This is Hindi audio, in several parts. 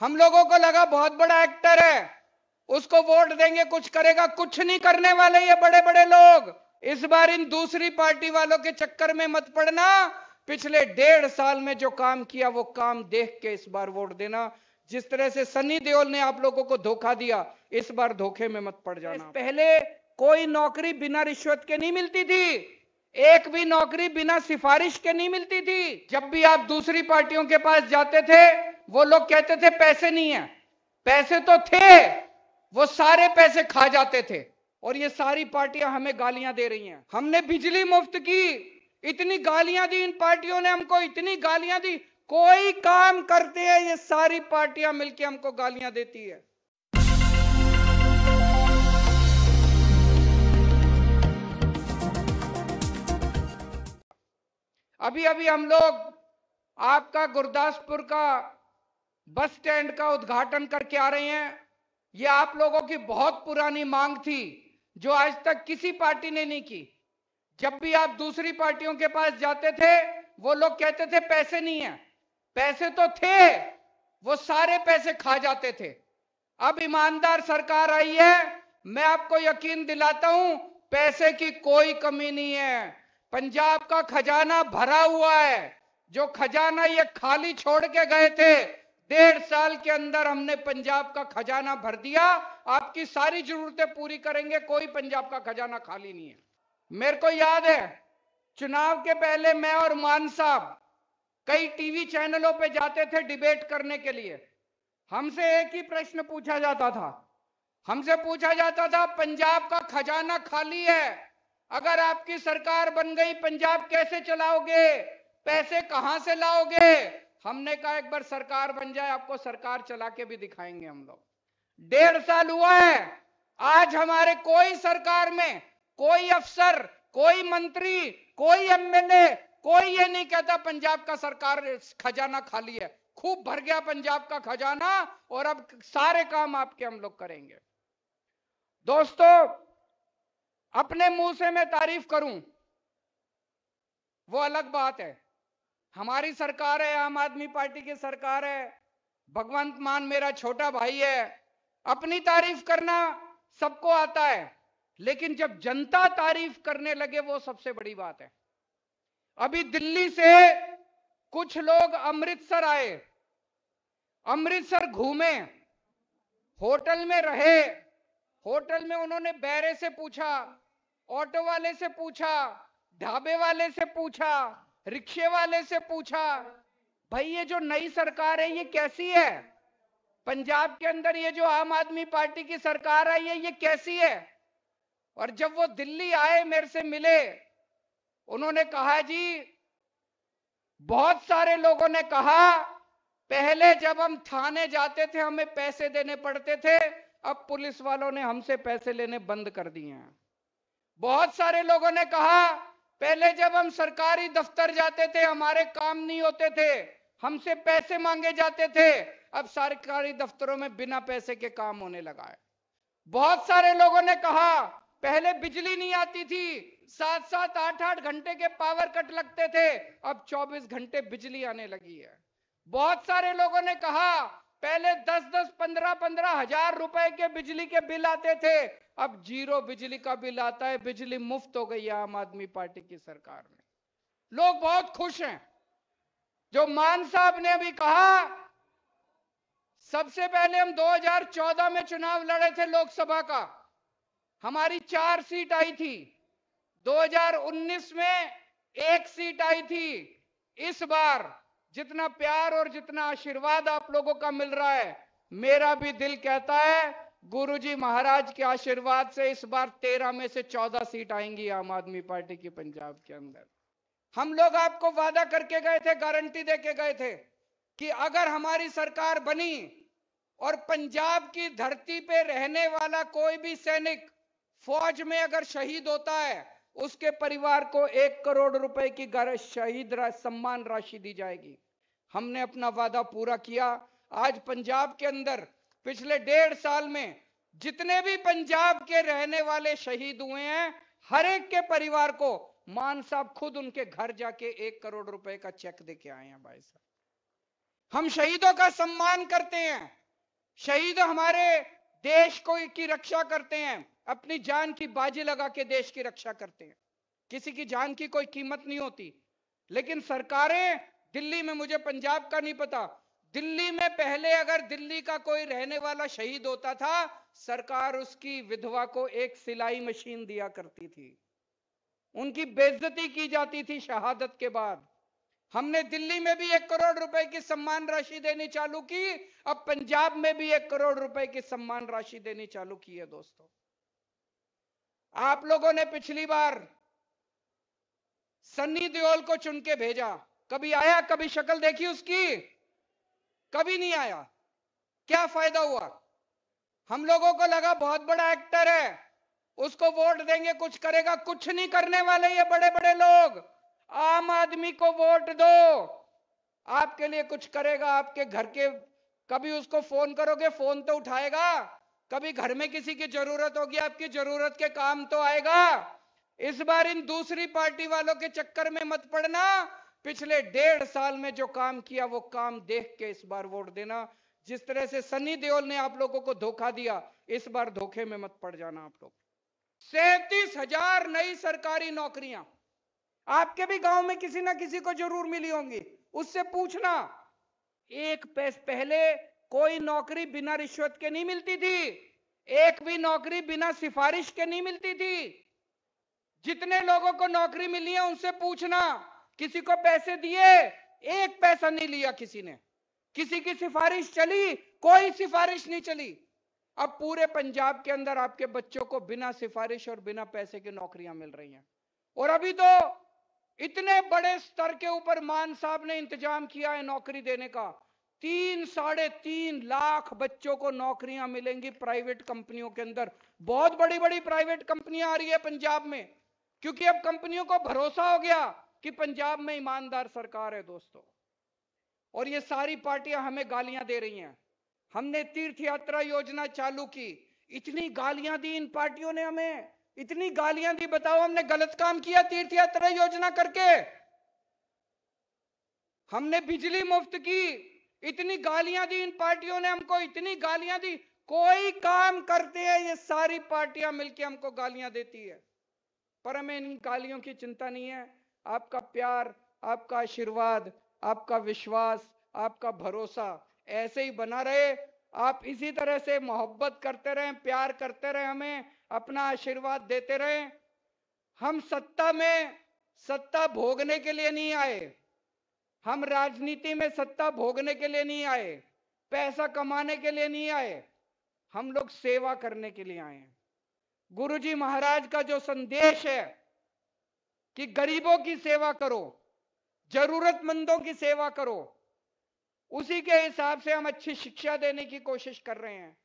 हम लोगों को लगा बहुत बड़ा एक्टर है उसको वोट देंगे कुछ करेगा कुछ नहीं करने वाले ये बड़े बड़े लोग इस बार इन दूसरी पार्टी वालों के चक्कर में मत पड़ना पिछले डेढ़ साल में जो काम किया वो काम देख के इस बार वोट देना जिस तरह से सनी देओल ने आप लोगों को धोखा दिया इस बार धोखे में मत पड़ जाना पहले कोई नौकरी बिना रिश्वत के नहीं मिलती थी एक भी नौकरी बिना सिफारिश के नहीं मिलती थी जब भी आप दूसरी पार्टियों के पास जाते थे वो लोग कहते थे पैसे नहीं है पैसे तो थे वो सारे पैसे खा जाते थे और ये सारी पार्टियां हमें गालियां दे रही हैं हमने बिजली मुफ्त की इतनी गालियां दी इन पार्टियों ने हमको इतनी गालियां दी कोई काम करते हैं ये सारी पार्टियां मिलकर हमको गालियां देती है अभी अभी हम लोग आपका गुरदासपुर का बस स्टैंड का उद्घाटन करके आ रहे हैं ये आप लोगों की बहुत पुरानी मांग थी जो आज तक किसी पार्टी ने नहीं की जब भी आप दूसरी पार्टियों के पास जाते थे वो लोग कहते थे पैसे नहीं है पैसे तो थे वो सारे पैसे खा जाते थे अब ईमानदार सरकार आई है मैं आपको यकीन दिलाता हूं पैसे की कोई कमी नहीं है पंजाब का खजाना भरा हुआ है जो खजाना ये खाली छोड़ के गए थे डेढ़ साल के अंदर हमने पंजाब का खजाना भर दिया आपकी सारी जरूरतें पूरी करेंगे कोई पंजाब का खजाना खाली नहीं है मेरे को याद है चुनाव के पहले मैं और मान साहब कई टीवी चैनलों पे जाते थे डिबेट करने के लिए हमसे एक ही प्रश्न पूछा जाता था हमसे पूछा जाता था पंजाब का खजाना खाली है अगर आपकी सरकार बन गई पंजाब कैसे चलाओगे पैसे कहां से लाओगे हमने कहा एक बार सरकार बन जाए आपको सरकार चला के भी दिखाएंगे हम लोग डेढ़ साल हुआ है आज हमारे कोई सरकार में कोई अफसर कोई मंत्री कोई एमएलए कोई ये नहीं कहता पंजाब का सरकार खजाना खाली है खूब भर गया पंजाब का खजाना और अब सारे काम आपके हम लोग करेंगे दोस्तों अपने मुंह से मैं तारीफ करूं वो अलग बात है हमारी सरकार है आम आदमी पार्टी की सरकार है भगवंत मान मेरा छोटा भाई है अपनी तारीफ करना सबको आता है लेकिन जब जनता तारीफ करने लगे वो सबसे बड़ी बात है अभी दिल्ली से कुछ लोग अमृतसर आए अमृतसर घूमे होटल में रहे होटल में उन्होंने बैरे से पूछा ऑटो वाले से पूछा ढाबे वाले से पूछा रिक्शे वाले से पूछा भाई ये जो नई सरकार है ये कैसी है पंजाब के अंदर ये जो आम आदमी पार्टी की सरकार आई है ये कैसी है और जब वो दिल्ली आए मेरे से मिले उन्होंने कहा जी बहुत सारे लोगों ने कहा पहले जब हम थाने जाते थे हमें पैसे देने पड़ते थे अब पुलिस वालों ने हमसे पैसे लेने बंद कर दिए हैं बहुत सारे लोगों ने कहा पहले जब हम सरकारी दफ्तर जाते थे हमारे काम नहीं होते थे हमसे पैसे मांगे जाते थे अब सरकारी दफ्तरों में बिना पैसे के काम होने लगा है बहुत सारे लोगों ने कहा पहले बिजली नहीं आती थी सात सात आठ आठ घंटे के पावर कट लगते थे अब 24 घंटे बिजली आने लगी है बहुत सारे लोगों ने कहा पहले 10 10 15 पंद्रह हजार रुपए के बिजली के बिल आते थे अब जीरो बिजली का बिल आता है बिजली मुफ्त हो गई है आम आदमी पार्टी की सरकार में लोग बहुत खुश हैं जो मान साहब ने भी कहा सबसे पहले हम 2014 में चुनाव लड़े थे लोकसभा का हमारी चार सीट आई थी 2019 में एक सीट आई थी इस बार जितना प्यार और जितना आशीर्वाद आप लोगों का मिल रहा है मेरा भी दिल कहता है गुरुजी महाराज के आशीर्वाद से इस बार तेरह में से चौदह सीट आएंगी आम आदमी पार्टी की पंजाब के अंदर हम लोग आपको वादा करके गए थे गारंटी दे के गए थे कि अगर हमारी सरकार बनी और पंजाब की धरती पे रहने वाला कोई भी सैनिक फौज में अगर शहीद होता है उसके परिवार को एक करोड़ रुपए की शहीद रा, सम्मान राशि दी जाएगी हमने अपना वादा पूरा किया आज पंजाब के अंदर पिछले डेढ़ साल में जितने भी पंजाब के रहने वाले शहीद हुए हैं हर एक के परिवार को मान साहब खुद उनके घर जाके एक करोड़ रुपए का चेक दे के आए हैं भाई साहब हम शहीदों का सम्मान करते हैं शहीद हमारे देश को की रक्षा करते हैं अपनी जान की बाजी लगा के देश की रक्षा करते हैं किसी की जान की कोई कीमत नहीं होती लेकिन सरकारें दिल्ली में मुझे पंजाब का नहीं पता दिल्ली में पहले अगर दिल्ली का कोई रहने वाला शहीद होता था सरकार उसकी विधवा को एक सिलाई मशीन दिया करती थी उनकी बेइज्जती की जाती थी शहादत के बाद हमने दिल्ली में भी एक करोड़ रुपए की सम्मान राशि देनी चालू की अब पंजाब में भी एक करोड़ रुपए की सम्मान राशि देनी चालू की है दोस्तों आप लोगों ने पिछली बार सन्नी दियोल को चुन के भेजा कभी आया कभी शक्ल देखी उसकी कभी नहीं आया क्या फायदा हुआ हम लोगों को लगा बहुत बड़ा एक्टर है उसको वोट देंगे कुछ करेगा कुछ नहीं करने वाले ये बड़े बड़े लोग आम आदमी को वोट दो आपके लिए कुछ करेगा आपके घर के कभी उसको फोन करोगे फोन तो उठाएगा कभी घर में किसी की जरूरत होगी आपकी जरूरत के काम तो आएगा इस बार इन दूसरी पार्टी वालों के चक्कर में मत पड़ना पिछले डेढ़ साल में जो काम किया वो काम देख के इस बार वोट देना जिस तरह से सनी देओल ने आप लोगों को धोखा दिया इस बार धोखे में मत पड़ जाना आप लोग सैतीस हजार नई सरकारी नौकरियां आपके भी गांव में किसी ना किसी को जरूर मिली होंगी उससे पूछना एक पैस पहले कोई नौकरी बिना रिश्वत के नहीं मिलती थी एक भी नौकरी बिना सिफारिश के नहीं मिलती थी जितने लोगों को नौकरी मिली है उनसे पूछना किसी को पैसे दिए एक पैसा नहीं लिया किसी ने किसी की सिफारिश चली कोई सिफारिश नहीं चली अब पूरे पंजाब के अंदर आपके बच्चों को बिना सिफारिश और बिना पैसे के नौकरियां मिल रही हैं और अभी तो इतने बड़े स्तर के ऊपर मान साहब ने इंतजाम किया है नौकरी देने का तीन साढ़े तीन लाख बच्चों को नौकरियां मिलेंगी प्राइवेट कंपनियों के अंदर बहुत बड़ी बड़ी प्राइवेट कंपनियां आ रही है पंजाब में क्योंकि अब कंपनियों को भरोसा हो गया कि पंजाब में ईमानदार सरकार है दोस्तों और ये सारी पार्टियां हमें गालियां दे रही हैं हमने तीर्थ यात्रा योजना चालू की इतनी गालियां दी इन पार्टियों ने हमें इतनी गालियां दी बताओ हमने गलत काम किया तीर्थ यात्रा योजना करके हमने बिजली मुफ्त की इतनी गालियां दी इन पार्टियों ने हमको इतनी गालियां दी कोई काम करते हैं ये सारी पार्टियां मिलकर हमको गालियां देती है पर हमें इन गालियों की चिंता नहीं है आपका प्यार आपका आशीर्वाद आपका विश्वास आपका भरोसा ऐसे ही बना रहे आप इसी तरह से मोहब्बत करते रहें प्यार करते रहें हमें अपना आशीर्वाद देते रहें हम सत्ता में सत्ता भोगने के लिए नहीं आए हम राजनीति में सत्ता भोगने के लिए नहीं आए पैसा कमाने के लिए नहीं आए हम लोग सेवा करने के लिए आए गुरुजी महाराज का जो संदेश है कि गरीबों की सेवा करो जरूरतमंदों की सेवा करो उसी के हिसाब से हम अच्छी शिक्षा देने की कोशिश कर रहे हैं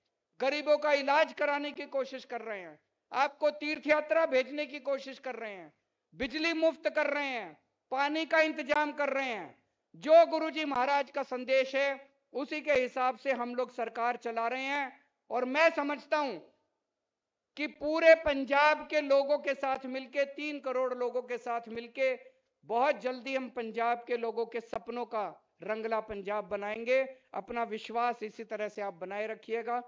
गरीबों का इलाज कराने की कोशिश कर रहे हैं आपको तीर्थ यात्रा भेजने की कोशिश कर रहे हैं बिजली मुफ्त कर रहे हैं पानी का इंतजाम कर रहे हैं जो गुरुजी महाराज का संदेश है उसी के हिसाब से हम लोग सरकार चला रहे हैं और मैं समझता हूं कि पूरे पंजाब के लोगों के साथ मिलके तीन करोड़ लोगों के साथ मिलके बहुत जल्दी हम पंजाब के लोगों के सपनों का रंगला पंजाब बनाएंगे अपना विश्वास इसी तरह से आप बनाए रखिएगा